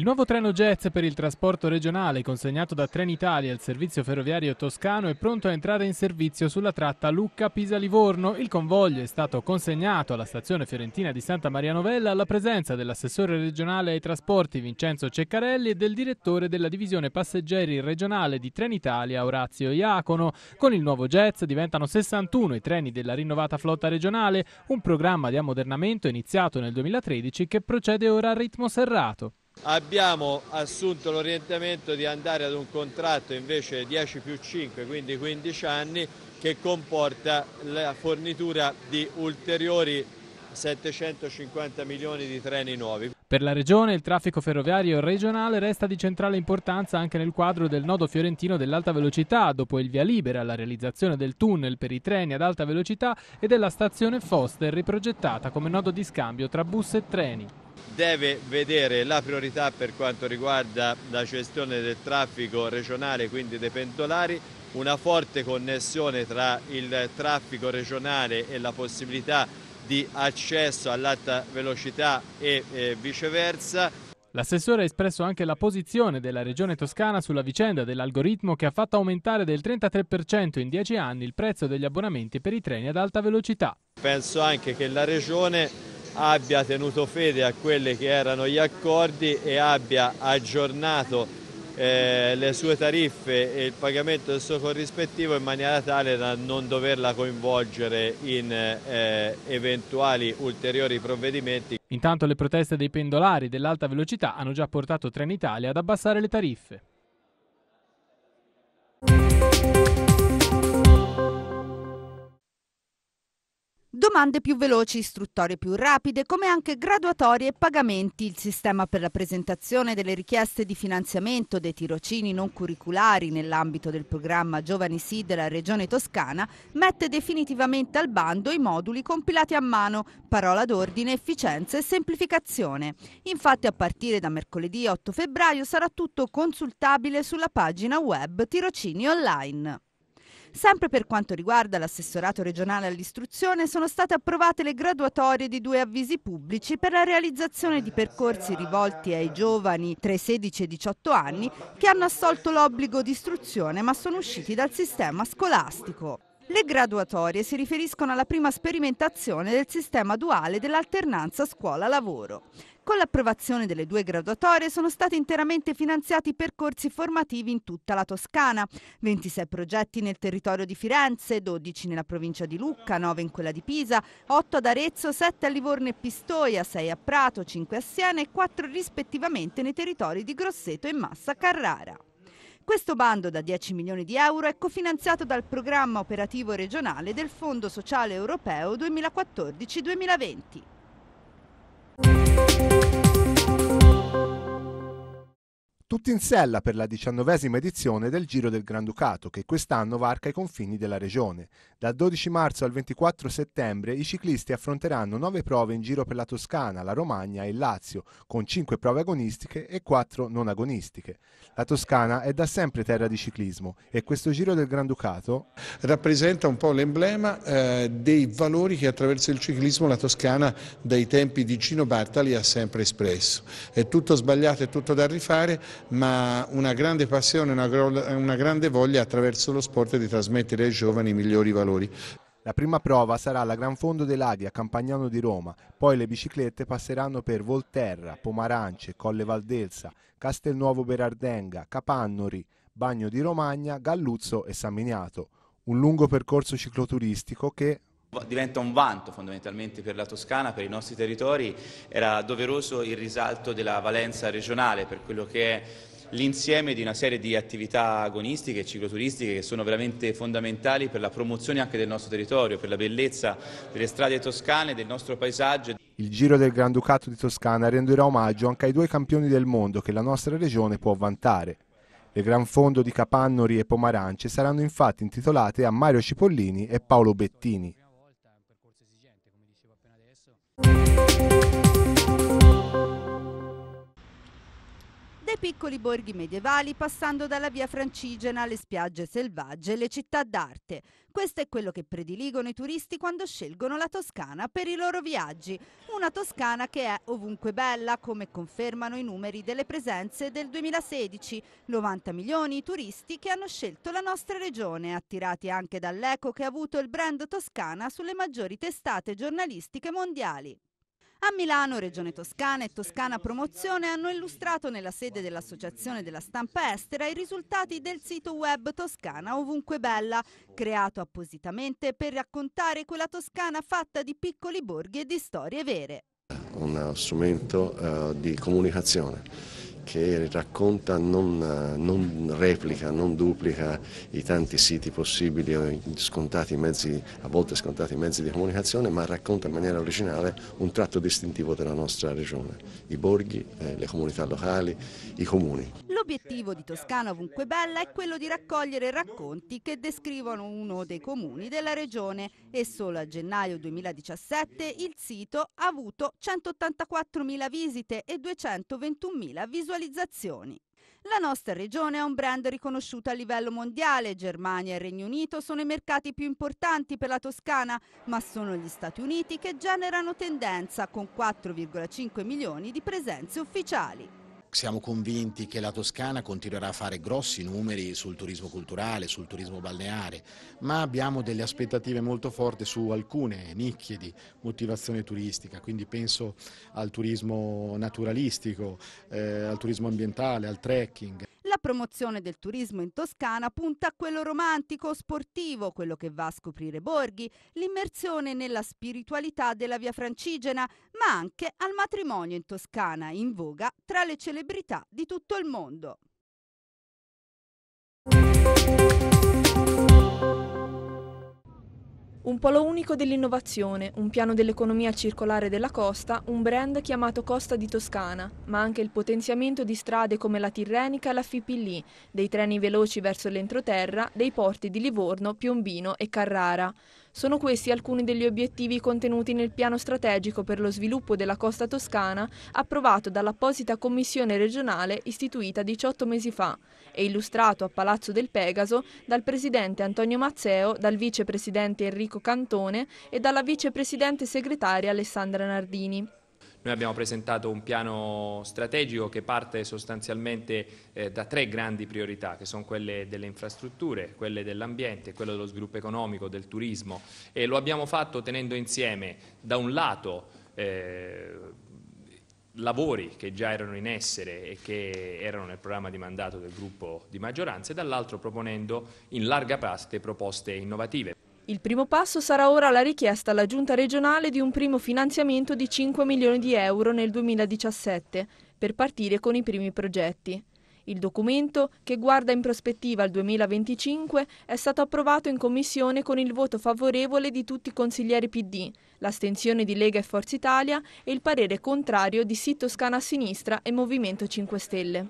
Il nuovo treno Jazz per il trasporto regionale consegnato da Trenitalia al servizio ferroviario toscano è pronto a entrare in servizio sulla tratta Lucca-Pisa-Livorno. Il convoglio è stato consegnato alla stazione fiorentina di Santa Maria Novella alla presenza dell'assessore regionale ai trasporti Vincenzo Ceccarelli e del direttore della divisione passeggeri regionale di Trenitalia Orazio Iacono. Con il nuovo Jazz diventano 61 i treni della rinnovata flotta regionale, un programma di ammodernamento iniziato nel 2013 che procede ora a ritmo serrato. Abbiamo assunto l'orientamento di andare ad un contratto invece 10 più 5, quindi 15 anni, che comporta la fornitura di ulteriori 750 milioni di treni nuovi. Per la regione il traffico ferroviario regionale resta di centrale importanza anche nel quadro del nodo fiorentino dell'alta velocità, dopo il via libera, la realizzazione del tunnel per i treni ad alta velocità e della stazione Foster riprogettata come nodo di scambio tra bus e treni. Deve vedere la priorità per quanto riguarda la gestione del traffico regionale, quindi dei pendolari, una forte connessione tra il traffico regionale e la possibilità di di accesso all'alta velocità e eh, viceversa. L'assessore ha espresso anche la posizione della Regione Toscana sulla vicenda dell'algoritmo che ha fatto aumentare del 33% in 10 anni il prezzo degli abbonamenti per i treni ad alta velocità. Penso anche che la Regione abbia tenuto fede a quelli che erano gli accordi e abbia aggiornato eh, le sue tariffe e il pagamento del suo corrispettivo in maniera tale da non doverla coinvolgere in eh, eventuali ulteriori provvedimenti. Intanto le proteste dei pendolari dell'alta velocità hanno già portato Trenitalia ad abbassare le tariffe. domande più veloci, istruttorie più rapide, come anche graduatorie e pagamenti, il sistema per la presentazione delle richieste di finanziamento dei tirocini non curriculari nell'ambito del programma Giovani Sì della Regione Toscana mette definitivamente al bando i moduli compilati a mano, parola d'ordine, efficienza e semplificazione. Infatti a partire da mercoledì 8 febbraio sarà tutto consultabile sulla pagina web Tirocini Online. Sempre per quanto riguarda l'assessorato regionale all'istruzione, sono state approvate le graduatorie di due avvisi pubblici per la realizzazione di percorsi rivolti ai giovani tra i 16 e i 18 anni che hanno assolto l'obbligo di istruzione ma sono usciti dal sistema scolastico. Le graduatorie si riferiscono alla prima sperimentazione del sistema duale dell'alternanza scuola-lavoro. Con l'approvazione delle due graduatorie sono stati interamente finanziati percorsi formativi in tutta la Toscana, 26 progetti nel territorio di Firenze, 12 nella provincia di Lucca, 9 in quella di Pisa, 8 ad Arezzo, 7 a Livorno e Pistoia, 6 a Prato, 5 a Siena e 4 rispettivamente nei territori di Grosseto e Massa Carrara. Questo bando da 10 milioni di euro è cofinanziato dal programma operativo regionale del Fondo Sociale Europeo 2014-2020. tutti in sella per la diciannovesima edizione del Giro del Granducato, che quest'anno varca i confini della regione. Dal 12 marzo al 24 settembre i ciclisti affronteranno nove prove in giro per la Toscana, la Romagna e il Lazio, con cinque prove agonistiche e quattro non agonistiche. La Toscana è da sempre terra di ciclismo e questo Giro del Granducato rappresenta un po' l'emblema eh, dei valori che attraverso il ciclismo la Toscana dai tempi di Gino Bartali ha sempre espresso. È tutto sbagliato, è tutto da rifare ma una grande passione, una, una grande voglia attraverso lo sport di trasmettere ai giovani i migliori valori. La prima prova sarà alla Gran Fondo dell'Adi a Campagnano di Roma, poi le biciclette passeranno per Volterra, Pomarance, Colle Valdelsa, Castelnuovo Berardenga, Capannori, Bagno di Romagna, Galluzzo e San Miniato. Un lungo percorso cicloturistico che, Diventa un vanto fondamentalmente per la Toscana, per i nostri territori, era doveroso il risalto della valenza regionale per quello che è l'insieme di una serie di attività agonistiche e cicloturistiche che sono veramente fondamentali per la promozione anche del nostro territorio, per la bellezza delle strade toscane, del nostro paesaggio. Il Giro del Granducato di Toscana renderà omaggio anche ai due campioni del mondo che la nostra regione può vantare. Le Gran Fondo di Capannori e Pomarance saranno infatti intitolate a Mario Cipollini e Paolo Bettini. piccoli borghi medievali, passando dalla via francigena alle spiagge selvagge e le città d'arte. Questo è quello che prediligono i turisti quando scelgono la Toscana per i loro viaggi. Una Toscana che è ovunque bella, come confermano i numeri delle presenze del 2016. 90 milioni i turisti che hanno scelto la nostra regione, attirati anche dall'eco che ha avuto il brand Toscana sulle maggiori testate giornalistiche mondiali. A Milano, Regione Toscana e Toscana Promozione hanno illustrato nella sede dell'Associazione della Stampa Estera i risultati del sito web Toscana Ovunque Bella, creato appositamente per raccontare quella Toscana fatta di piccoli borghi e di storie vere. Un strumento uh, di comunicazione che racconta, non, non, replica, non duplica i tanti siti possibili o scontati mezzi, a volte scontati mezzi di comunicazione, ma racconta in maniera originale un tratto distintivo della nostra regione, i borghi, eh, le comunità locali, i comuni. L'obiettivo di Toscana ovunque bella è quello di raccogliere racconti che descrivono uno dei comuni della regione e solo a gennaio 2017 il sito ha avuto 184.000 visite e 221.000 visualizzazioni. La nostra regione è un brand riconosciuto a livello mondiale, Germania e Regno Unito sono i mercati più importanti per la Toscana, ma sono gli Stati Uniti che generano tendenza con 4,5 milioni di presenze ufficiali. Siamo convinti che la Toscana continuerà a fare grossi numeri sul turismo culturale, sul turismo balneare, ma abbiamo delle aspettative molto forti su alcune nicchie di motivazione turistica, quindi penso al turismo naturalistico, eh, al turismo ambientale, al trekking promozione del turismo in Toscana punta a quello romantico, sportivo, quello che va a scoprire borghi, l'immersione nella spiritualità della via francigena, ma anche al matrimonio in Toscana, in voga tra le celebrità di tutto il mondo. Un polo unico dell'innovazione, un piano dell'economia circolare della costa, un brand chiamato Costa di Toscana, ma anche il potenziamento di strade come la Tirrenica e la Fipillì, dei treni veloci verso l'entroterra, dei porti di Livorno, Piombino e Carrara. Sono questi alcuni degli obiettivi contenuti nel piano strategico per lo sviluppo della costa toscana approvato dall'apposita commissione regionale istituita 18 mesi fa e illustrato a Palazzo del Pegaso dal presidente Antonio Mazzeo, dal vicepresidente Enrico Cantone e dalla vicepresidente segretaria Alessandra Nardini. Noi abbiamo presentato un piano strategico che parte sostanzialmente eh, da tre grandi priorità, che sono quelle delle infrastrutture, quelle dell'ambiente, quello dello sviluppo economico, del turismo e lo abbiamo fatto tenendo insieme da un lato eh, lavori che già erano in essere e che erano nel programma di mandato del gruppo di maggioranza e dall'altro proponendo in larga parte proposte innovative. Il primo passo sarà ora la richiesta alla Giunta regionale di un primo finanziamento di 5 milioni di euro nel 2017 per partire con i primi progetti. Il documento, che guarda in prospettiva al 2025, è stato approvato in commissione con il voto favorevole di tutti i consiglieri PD, l'astensione di Lega e Forza Italia e il parere contrario di Sì Toscana Sinistra e Movimento 5 Stelle.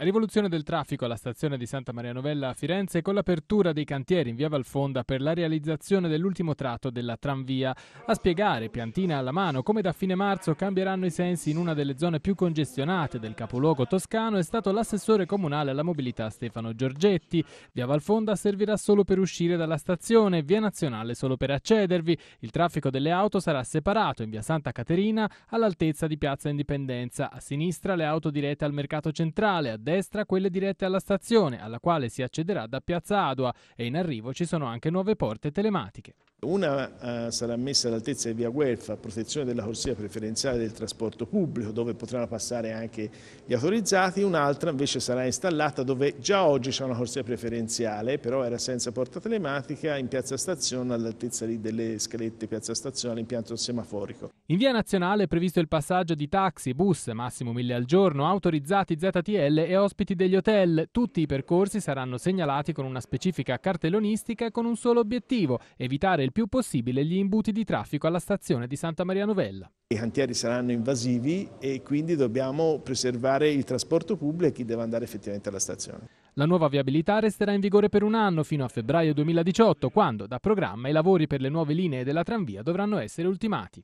Rivoluzione del traffico alla stazione di Santa Maria Novella a Firenze con l'apertura dei cantieri in via Valfonda per la realizzazione dell'ultimo tratto della tranvia. A spiegare, piantina alla mano, come da fine marzo cambieranno i sensi in una delle zone più congestionate del capoluogo toscano è stato l'assessore comunale alla mobilità Stefano Giorgetti. Via Valfonda servirà solo per uscire dalla stazione, via Nazionale solo per accedervi. Il traffico delle auto sarà separato in via Santa Caterina all'altezza di piazza Indipendenza. A sinistra le auto dirette al mercato centrale, a destra quelle dirette alla stazione, alla quale si accederà da Piazza Adua e in arrivo ci sono anche nuove porte telematiche. Una eh, sarà messa all'altezza di via Guelfa a protezione della corsia preferenziale del trasporto pubblico dove potranno passare anche gli autorizzati, un'altra invece sarà installata dove già oggi c'è una corsia preferenziale, però era senza porta telematica, in piazza stazione all'altezza delle scalette piazza stazione all'impianto semaforico. In via nazionale è previsto il passaggio di taxi, bus, massimo mille al giorno, autorizzati ZTL e ospiti degli hotel. Tutti i percorsi saranno segnalati con una specifica cartellonistica con un solo obiettivo, evitare il più possibile gli imbuti di traffico alla stazione di Santa Maria Novella. I cantieri saranno invasivi e quindi dobbiamo preservare il trasporto pubblico e chi deve andare effettivamente alla stazione. La nuova viabilità resterà in vigore per un anno fino a febbraio 2018, quando, da programma, i lavori per le nuove linee della tranvia dovranno essere ultimati.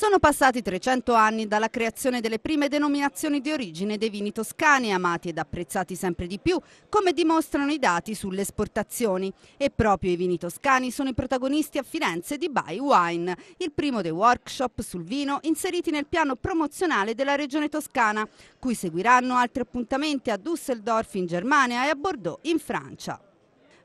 Sono passati 300 anni dalla creazione delle prime denominazioni di origine dei vini toscani, amati ed apprezzati sempre di più, come dimostrano i dati sulle esportazioni. E proprio i vini toscani sono i protagonisti a Firenze di Buy Wine, il primo dei workshop sul vino inseriti nel piano promozionale della regione toscana, cui seguiranno altri appuntamenti a Düsseldorf in Germania e a Bordeaux in Francia.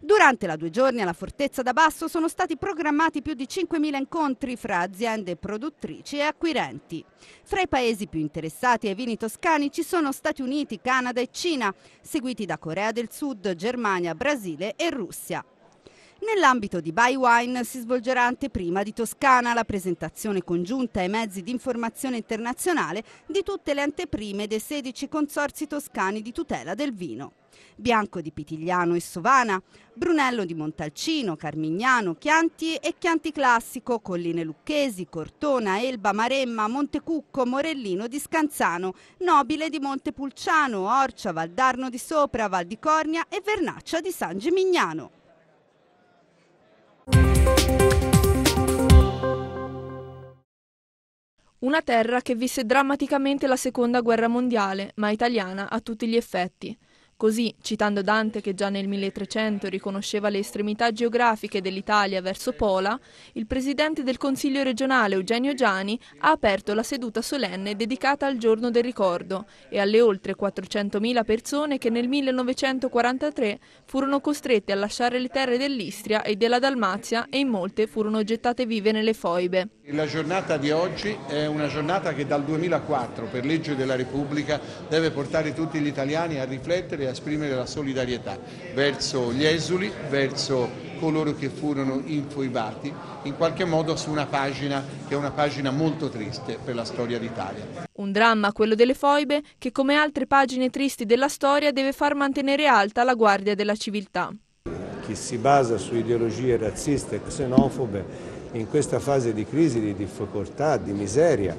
Durante la due giorni alla Fortezza da Basso sono stati programmati più di 5.000 incontri fra aziende produttrici e acquirenti. Fra i paesi più interessati ai vini toscani ci sono Stati Uniti, Canada e Cina, seguiti da Corea del Sud, Germania, Brasile e Russia. Nell'ambito di Buy Wine si svolgerà anteprima di Toscana la presentazione congiunta ai mezzi di informazione internazionale di tutte le anteprime dei 16 consorzi toscani di tutela del vino. Bianco di Pitigliano e Sovana, Brunello di Montalcino, Carmignano, Chianti e Chianti Classico, Colline Lucchesi, Cortona, Elba, Maremma, Montecucco, Morellino di Scanzano, Nobile di Montepulciano, Orcia, Valdarno di Sopra, Val di Cornia e Vernaccia di San Gimignano. Una terra che visse drammaticamente la seconda guerra mondiale, ma italiana a tutti gli effetti. Così, citando Dante che già nel 1300 riconosceva le estremità geografiche dell'Italia verso Pola, il presidente del Consiglio regionale Eugenio Giani ha aperto la seduta solenne dedicata al giorno del ricordo e alle oltre 400.000 persone che nel 1943 furono costrette a lasciare le terre dell'Istria e della Dalmazia e in molte furono gettate vive nelle foibe. La giornata di oggi è una giornata che dal 2004 per legge della Repubblica deve portare tutti gli italiani a riflettere e a esprimere la solidarietà verso gli esuli, verso coloro che furono infoibati, in qualche modo su una pagina che è una pagina molto triste per la storia d'Italia. Un dramma, quello delle foibe, che come altre pagine tristi della storia deve far mantenere alta la guardia della civiltà. Chi si basa su ideologie razziste e xenofobe in questa fase di crisi, di difficoltà, di miseria,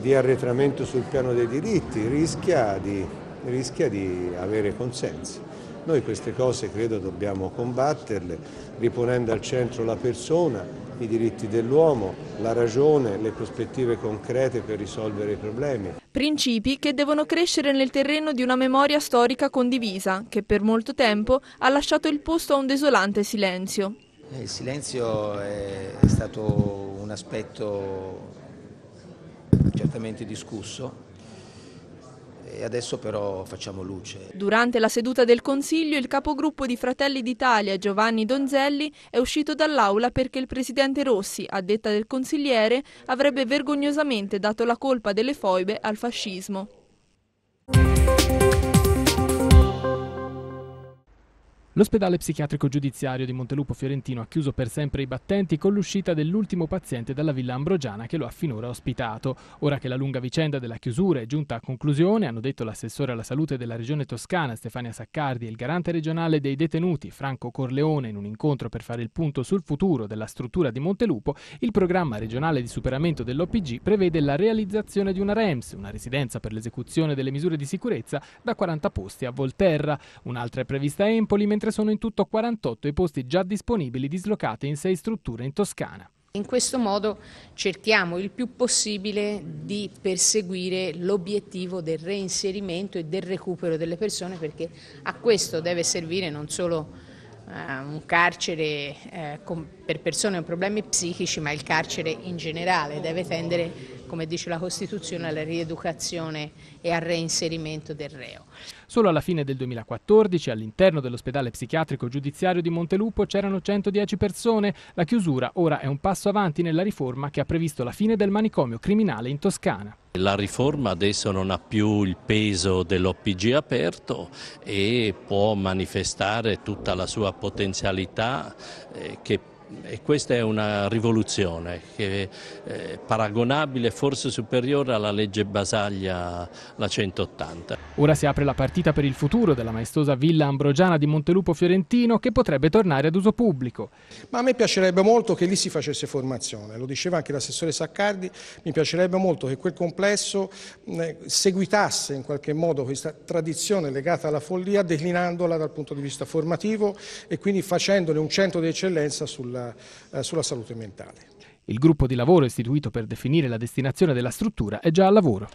di arretramento sul piano dei diritti, rischia di rischia di avere consensi. Noi queste cose credo dobbiamo combatterle riponendo al centro la persona, i diritti dell'uomo, la ragione, le prospettive concrete per risolvere i problemi. Principi che devono crescere nel terreno di una memoria storica condivisa che per molto tempo ha lasciato il posto a un desolante silenzio. Eh, il silenzio è stato un aspetto certamente discusso e adesso però facciamo luce. Durante la seduta del Consiglio il capogruppo di Fratelli d'Italia Giovanni Donzelli è uscito dall'aula perché il presidente Rossi, a detta del consigliere, avrebbe vergognosamente dato la colpa delle foibe al fascismo. L'ospedale psichiatrico giudiziario di Montelupo Fiorentino ha chiuso per sempre i battenti con l'uscita dell'ultimo paziente dalla Villa Ambrogiana che lo ha finora ospitato. Ora che la lunga vicenda della chiusura è giunta a conclusione, hanno detto l'assessore alla salute della regione toscana Stefania Saccardi e il garante regionale dei detenuti Franco Corleone in un incontro per fare il punto sul futuro della struttura di Montelupo, il programma regionale di superamento dell'OPG prevede la realizzazione di una REMS, una residenza per l'esecuzione delle misure di sicurezza, da 40 posti a Volterra. Un'altra è prevista a Empoli, mentre Inoltre sono in tutto 48 i posti già disponibili dislocati in sei strutture in Toscana. In questo modo cerchiamo il più possibile di perseguire l'obiettivo del reinserimento e del recupero delle persone perché a questo deve servire non solo eh, un carcere eh, per persone con problemi psichici ma il carcere in generale deve tendere come dice la Costituzione alla rieducazione e al reinserimento del reo. Solo alla fine del 2014 all'interno dell'ospedale psichiatrico giudiziario di Montelupo c'erano 110 persone. La chiusura ora è un passo avanti nella riforma che ha previsto la fine del manicomio criminale in Toscana. La riforma adesso non ha più il peso dell'OPG aperto e può manifestare tutta la sua potenzialità eh, che e questa è una rivoluzione che è eh, paragonabile, forse superiore alla legge Basaglia la 180. Ora si apre la partita per il futuro della maestosa villa ambrogiana di Montelupo Fiorentino che potrebbe tornare ad uso pubblico. Ma a me piacerebbe molto che lì si facesse formazione, lo diceva anche l'assessore Saccardi, mi piacerebbe molto che quel complesso seguitasse in qualche modo questa tradizione legata alla follia declinandola dal punto di vista formativo e quindi facendone un centro di eccellenza sulla sulla, eh, sulla salute mentale. Il gruppo di lavoro istituito per definire la destinazione della struttura è già al lavoro.